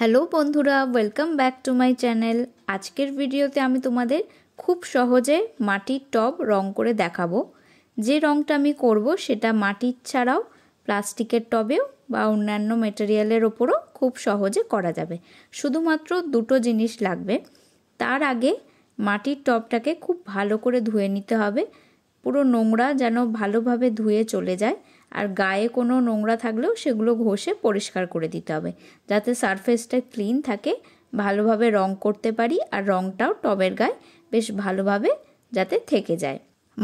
hello বন্ধুরা welcome back to my channel আজকের ভিডিওতে আমি তোমাদের খুব সহজে মাটির টব রং করে দেখাবো যে রংটা আমি করব সেটা মাটির ছাড়াও প্লাস্টিকের টবেও বা অন্যান্য মেটেরিয়ালের ওপরও খুব সহজে করা যাবে শুধুমাত্র দুটো জিনিস লাগবে তার আগে মাটির টবটাকে খুব ভালো করে ধুয়ে নিতে হবে পুরো নোংরা যেন ভালোভাবে ধুয়ে চলে যায় আর গায়ে কোনো নোংরা থাকলেও সেগুলো ঘষে পরিষ্কার করে দিতে হবে যাতে সারফেসটা ক্লিন থাকে ভালোভাবে রং করতে পারি আর রংটাও টবের গায়ে বেশ ভালোভাবে যাতে থেকে যায়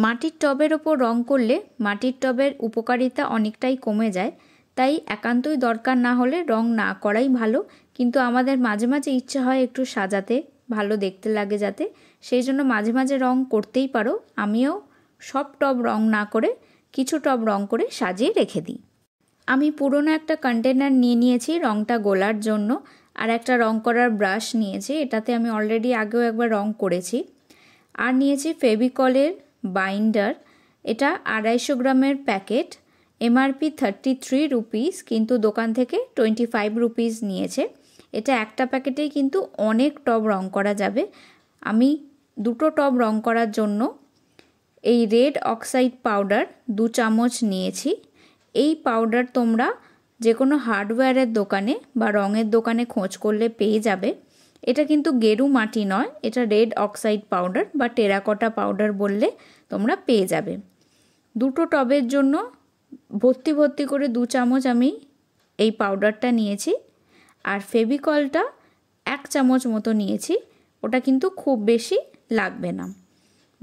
মাটির টবের ওপর রং করলে মাটির টবের উপকারিতা অনেকটাই কমে যায় তাই একান্তই দরকার না হলে রং না করাই ভালো কিন্তু আমাদের মাঝে মাঝে ইচ্ছা হয় একটু সাজাতে ভালো দেখতে লাগে যাতে সেই জন্য মাঝে মাঝে রং করতেই পারো আমিও সব টব রং না করে কিছু টব রং করে সাজিয়ে রেখে দিই আমি পুরোনো একটা কন্টেনার নিয়ে নিয়েছি রংটা গোলার জন্য আর একটা রং করার ব্রাশ নিয়েছি এটাতে আমি অলরেডি আগেও একবার রং করেছি আর নিয়েছি ফেভিকলের বাইন্ডার এটা আড়াইশো গ্রামের packet MRP thirty three rupees কিন্তু দোকান থেকে টোয়েন্টি ফাইভ রুপিস নিয়েছে এটা একটা প্যাকেটেই কিন্তু অনেক টব রং করা যাবে আমি দুটো টব রং করার জন্য এই রেড অক্সাইড পাউডার দু চামচ নিয়েছি এই পাউডার তোমরা যে কোনো হার্ডওয়্যারের দোকানে বা রঙের দোকানে খোঁজ করলে পেয়ে যাবে এটা কিন্তু গেরু মাটি নয় এটা রেড অক্সাইড পাউডার বা টেরাকটা পাউডার বললে তোমরা পেয়ে যাবে দুটো টবের জন্য ভর্তি ভর্তি করে দু চামচ আমি এই পাউডারটা নিয়েছি আর ফেভিকলটা এক চামচ মতো নিয়েছি ওটা কিন্তু খুব বেশি লাগবে না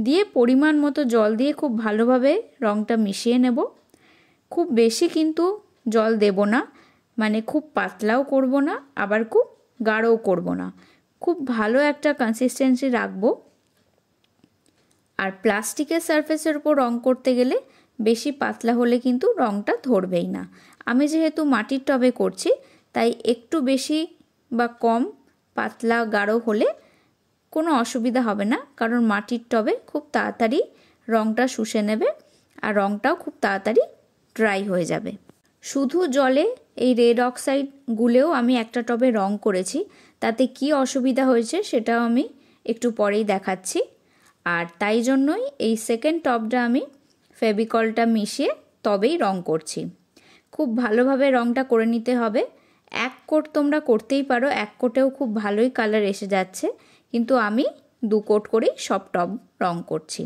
দিয়ে পরিমাণ মতো জল দিয়ে খুব ভালোভাবে রঙটা মিশিয়ে নেব খুব বেশি কিন্তু জল দেব না মানে খুব পাতলাও করব না আবার খুব গাঢ়ও করব না খুব ভালো একটা কনসিস্টেন্সি রাখবো আর প্লাস্টিকের সারফেসের উপর রং করতে গেলে বেশি পাতলা হলে কিন্তু রংটা ধরবেই না আমি যেহেতু মাটির টবে করছি তাই একটু বেশি বা কম পাতলা গাঢ় হলে কোনো অসুবিধা হবে না কারণ মাটির টবে খুব তাড়াতাড়ি রঙটা শুষে নেবে আর রঙটাও খুব তাড়াতাড়ি ড্রাই হয়ে যাবে শুধু জলে এই রেড অক্সাইড গুলেও আমি একটা টবে রং করেছি তাতে কি অসুবিধা হয়েছে সেটাও আমি একটু পরেই দেখাচ্ছি আর তাই জন্যই এই সেকেন্ড টপটা আমি ফেবিকলটা মিশিয়ে তবেই রং করছি খুব ভালোভাবে রংটা করে নিতে হবে এক কোট তোমরা করতেই পারো এক কোটেও খুব ভালোই কালার এসে যাচ্ছে কিন্তু আমি দু কোট করেই সব টব রং করছি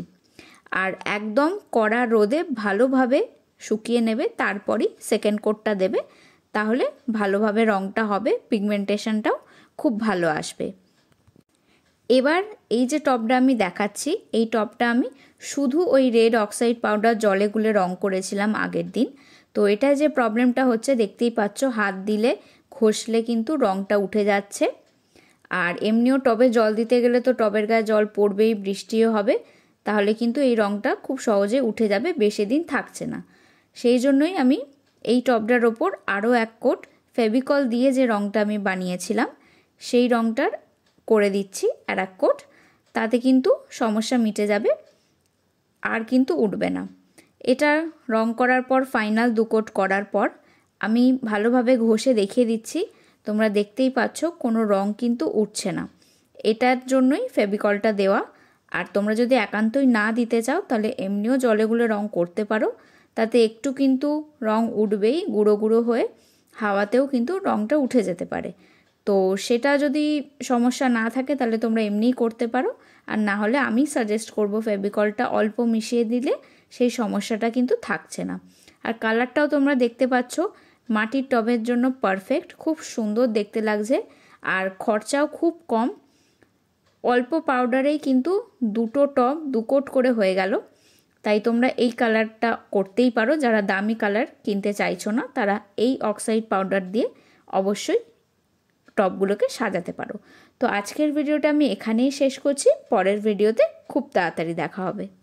আর একদম কড়া রোদে ভালোভাবে শুকিয়ে নেবে তারপরই সেকেন্ড কোটটা দেবে তাহলে ভালোভাবে রঙটা হবে পিগমেন্টেশনটাও খুব ভালো আসবে এবার এই যে টপটা আমি দেখাচ্ছি এই টপটা আমি শুধু ওই রেড অক্সাইড পাউডার জলে গুলে রং করেছিলাম আগের দিন তো এটা যে প্রবলেমটা হচ্ছে দেখতেই পাচ্ছ হাত দিলে ঘষলে কিন্তু রঙটা উঠে যাচ্ছে আর এমনিও টবে জল দিতে গেলে তো টবের গায়ে জল পড়বেই বৃষ্টিও হবে তাহলে কিন্তু এই রঙটা খুব সহজে উঠে যাবে বেশি দিন থাকছে না সেই জন্যই আমি এই টবটার ওপর আরও এক কোট ফেভিকল দিয়ে যে রঙটা আমি বানিয়েছিলাম সেই রঙটার করে দিচ্ছি আর এক কোট তাতে কিন্তু সমস্যা মিটে যাবে আর কিন্তু উঠবে না এটা রং করার পর ফাইনাল দু কোট করার পর আমি ভালোভাবে ঘষে দেখিয়ে দিচ্ছি তোমরা দেখতেই পাচ্ছ কোনো রং কিন্তু উঠছে না এটার জন্যই ফেবিকলটা দেওয়া আর তোমরা যদি একান্তই না দিতে চাও তাহলে এমনিও জলেগুলো রং করতে পারো তাতে একটু কিন্তু রং উঠবেই গুঁড়ো গুঁড়ো হয়ে হাওয়াতেও কিন্তু রংটা উঠে যেতে পারে তো সেটা যদি সমস্যা না থাকে তাহলে তোমরা এমনিই করতে পারো আর না হলে আমি সাজেস্ট করব ফেবিকলটা অল্প মিশিয়ে দিলে সেই সমস্যাটা কিন্তু থাকছে না আর কালারটাও তোমরা দেখতে পাচ্ছ মাটির টবের জন্য পারফেক্ট খুব সুন্দর দেখতে লাগছে আর খরচাও খুব কম অল্প পাউডারেই কিন্তু দুটো টব দুকোট করে হয়ে গেল তাই তোমরা এই কালারটা করতেই পারো যারা দামি কালার কিনতে চাইছো না তারা এই অক্সাইড পাউডার দিয়ে অবশ্যই টপগুলোকে সাজাতে পারো তো আজকের ভিডিওটা আমি এখানেই শেষ করছি পরের ভিডিওতে খুব তাড়াতাড়ি দেখা হবে